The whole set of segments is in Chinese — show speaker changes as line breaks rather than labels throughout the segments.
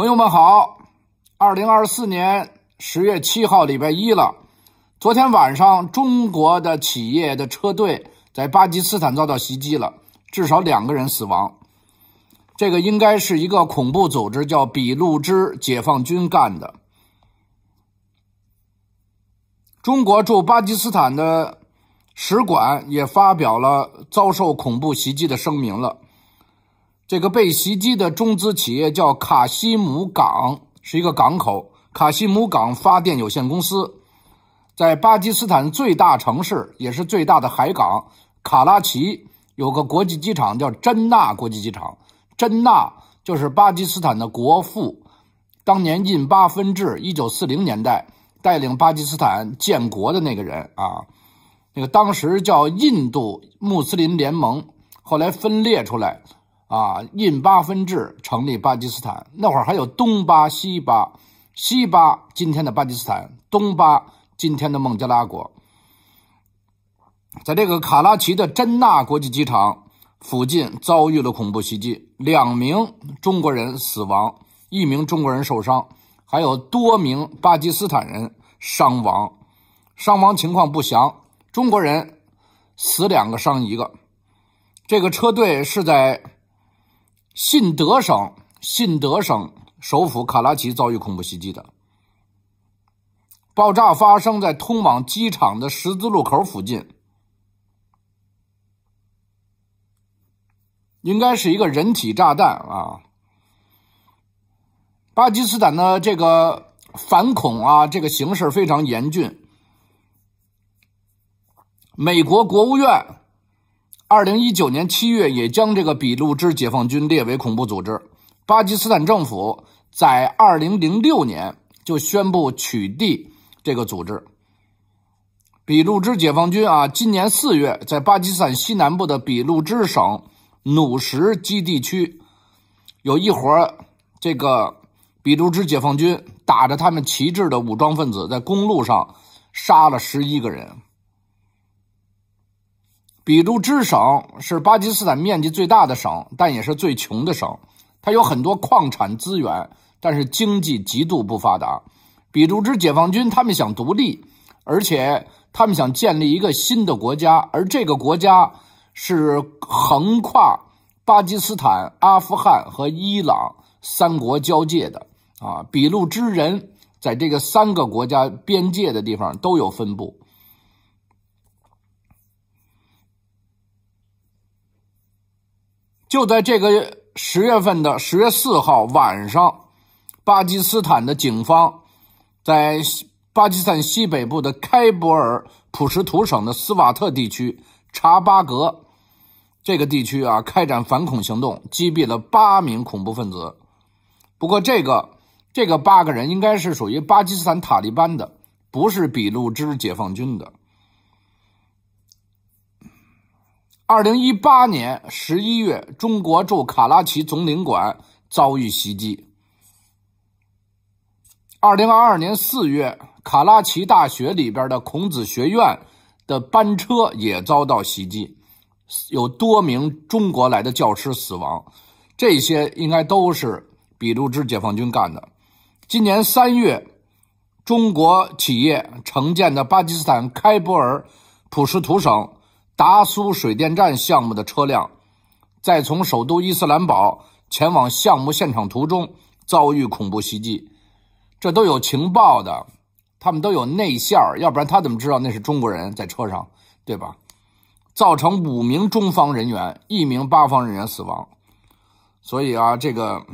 朋友们好，二零二四年十月七号礼拜一了。昨天晚上，中国的企业的车队在巴基斯坦遭到袭击了，至少两个人死亡。这个应该是一个恐怖组织叫“俾路支解放军”干的。中国驻巴基斯坦的使馆也发表了遭受恐怖袭击的声明了。这个被袭击的中资企业叫卡西姆港，是一个港口。卡西姆港发电有限公司在巴基斯坦最大城市，也是最大的海港——卡拉奇，有个国际机场叫真纳国际机场。真纳就是巴基斯坦的国父，当年印巴分治，一九四零年代带领巴基斯坦建国的那个人啊。那个当时叫印度穆斯林联盟，后来分裂出来。啊！印巴分治，成立巴基斯坦那会儿，还有东巴、西巴。西巴今天的巴基斯坦，东巴今天的孟加拉国，在这个卡拉奇的真纳国际机场附近遭遇了恐怖袭击，两名中国人死亡，一名中国人受伤，还有多名巴基斯坦人伤亡，伤亡情况不详。中国人死两个，伤一个。这个车队是在。信德省，信德省首府卡拉奇遭遇恐怖袭击的爆炸发生在通往机场的十字路口附近，应该是一个人体炸弹啊！巴基斯坦的这个反恐啊，这个形势非常严峻，美国国务院。二零一九年七月，也将这个俾路支解放军列为恐怖组织。巴基斯坦政府在二零零六年就宣布取缔这个组织。俾路支解放军啊，今年四月在巴基斯坦西南部的俾路支省努什基地区，有一伙这个俾路支解放军打着他们旗帜的武装分子，在公路上杀了十一个人。俾路支省是巴基斯坦面积最大的省，但也是最穷的省。它有很多矿产资源，但是经济极度不发达。俾路支解放军他们想独立，而且他们想建立一个新的国家，而这个国家是横跨巴基斯坦、阿富汗和伊朗三国交界的。啊，俾路支人在这个三个国家边界的地方都有分布。就在这个十月份的十月四号晚上，巴基斯坦的警方在巴基斯坦西北部的开伯尔普什图省的斯瓦特地区查巴格这个地区啊，开展反恐行动，击毙了八名恐怖分子。不过，这个这个八个人应该是属于巴基斯坦塔利班的，不是俾路支解放军的。二零一八年十一月，中国驻卡拉奇总领馆遭遇袭击。二零二二年四月，卡拉奇大学里边的孔子学院的班车也遭到袭击，有多名中国来的教师死亡。这些应该都是俾路支解放军干的。今年三月，中国企业承建的巴基斯坦开伯尔普什图省。达苏水电站项目的车辆在从首都伊斯兰堡前往项目现场途中遭遇恐怖袭击，这都有情报的，他们都有内线要不然他怎么知道那是中国人在车上，对吧？造成五名中方人员、一名巴方人员死亡。所以啊，这个。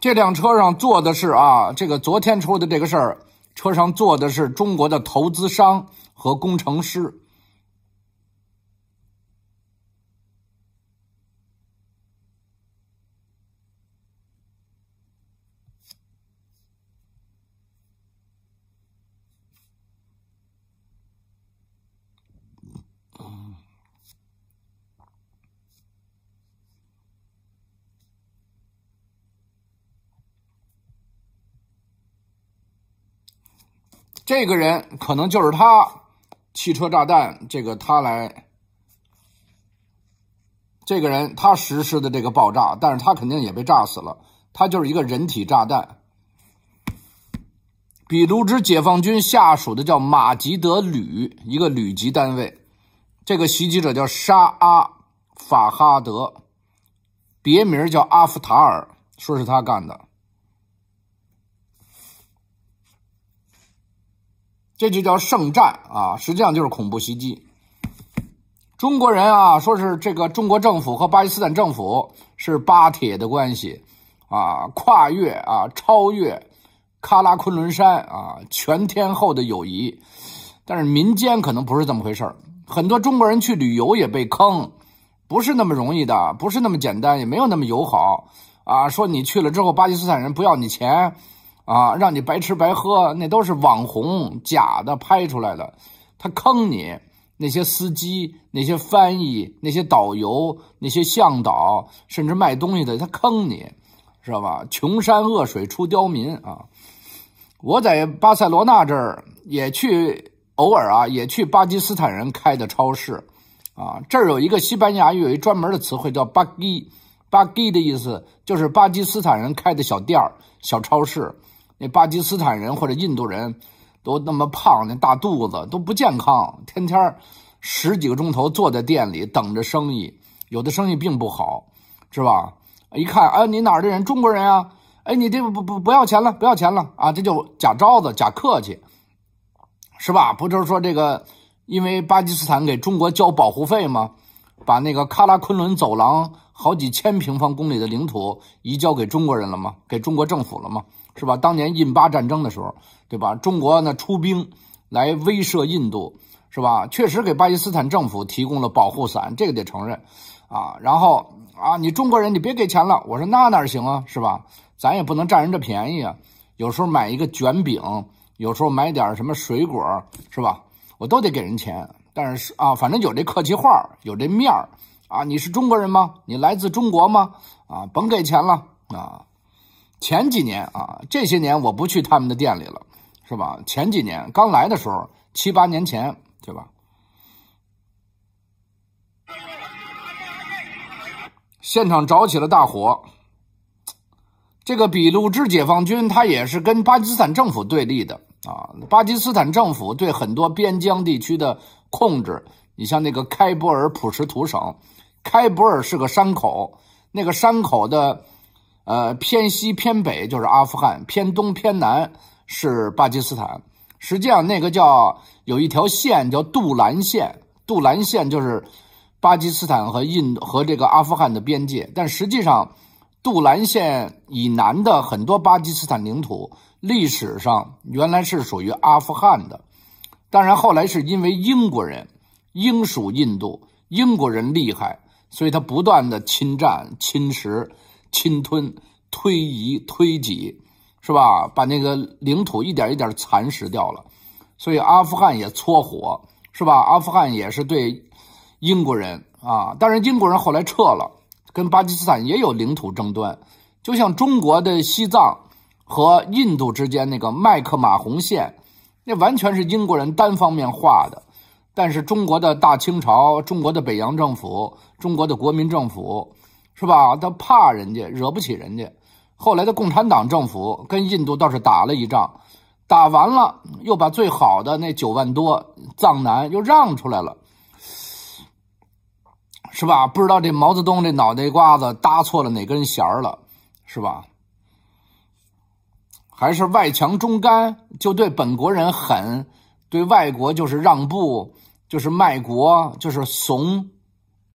这辆车上坐的是啊，这个昨天出的这个事儿，车上坐的是中国的投资商和工程师。这个人可能就是他，汽车炸弹，这个他来。这个人他实施的这个爆炸，但是他肯定也被炸死了，他就是一个人体炸弹。比卢兹解放军下属的叫马吉德旅，一个旅级单位，这个袭击者叫沙阿法哈德，别名叫阿夫塔尔，说是他干的。这就叫圣战啊，实际上就是恐怖袭击。中国人啊，说是这个中国政府和巴基斯坦政府是巴铁的关系，啊，跨越啊，超越喀拉昆仑山啊，全天候的友谊。但是民间可能不是这么回事儿，很多中国人去旅游也被坑，不是那么容易的，不是那么简单，也没有那么友好。啊，说你去了之后，巴基斯坦人不要你钱。啊，让你白吃白喝，那都是网红假的拍出来的，他坑你。那些司机、那些翻译、那些导游、那些向导，甚至卖东西的，他坑你，知道吧？穷山恶水出刁民啊！我在巴塞罗那这儿也去偶尔啊，也去巴基斯坦人开的超市啊。这儿有一个西班牙语有一专门的词汇叫 b u g i b u g 的意思就是巴基斯坦人开的小店儿、小超市。那巴基斯坦人或者印度人，都那么胖，那大肚子都不健康。天天十几个钟头坐在店里等着生意，有的生意并不好，是吧？一看，哎，你哪儿的人？中国人啊？哎，你这不不不要钱了，不要钱了啊？这就假招子，假客气，是吧？不就是说这个，因为巴基斯坦给中国交保护费吗？把那个喀拉昆仑走廊好几千平方公里的领土移交给中国人了吗？给中国政府了吗？是吧？当年印巴战争的时候，对吧？中国呢出兵来威慑印度，是吧？确实给巴基斯坦政府提供了保护伞，这个得承认，啊。然后啊，你中国人，你别给钱了。我说那哪行啊，是吧？咱也不能占人这便宜啊。有时候买一个卷饼，有时候买点什么水果，是吧？我都得给人钱。但是啊，反正有这客气话，有这面儿啊。你是中国人吗？你来自中国吗？啊，甭给钱了啊。前几年啊，这些年我不去他们的店里了，是吧？前几年刚来的时候，七八年前，对吧？现场着起了大火，这个俾路支解放军他也是跟巴基斯坦政府对立的啊。巴基斯坦政府对很多边疆地区的控制，你像那个开伯尔普什图省，开伯尔是个山口，那个山口的。呃，偏西偏北就是阿富汗，偏东偏南是巴基斯坦。实际上，那个叫有一条线叫杜兰线，杜兰线就是巴基斯坦和印和这个阿富汗的边界。但实际上，杜兰线以南的很多巴基斯坦领土，历史上原来是属于阿富汗的。当然，后来是因为英国人，英属印度，英国人厉害，所以他不断的侵占侵蚀。侵吞、推移、推挤，是吧？把那个领土一点一点蚕食掉了，所以阿富汗也搓火，是吧？阿富汗也是对英国人啊，当然英国人后来撤了，跟巴基斯坦也有领土争端，就像中国的西藏和印度之间那个麦克马洪线，那完全是英国人单方面画的，但是中国的大清朝、中国的北洋政府、中国的国民政府。是吧？他怕人家，惹不起人家。后来的共产党政府跟印度倒是打了一仗，打完了又把最好的那九万多藏南又让出来了，是吧？不知道这毛泽东这脑袋瓜子搭错了哪根弦儿了，是吧？还是外强中干，就对本国人狠，对外国就是让步，就是卖国，就是怂。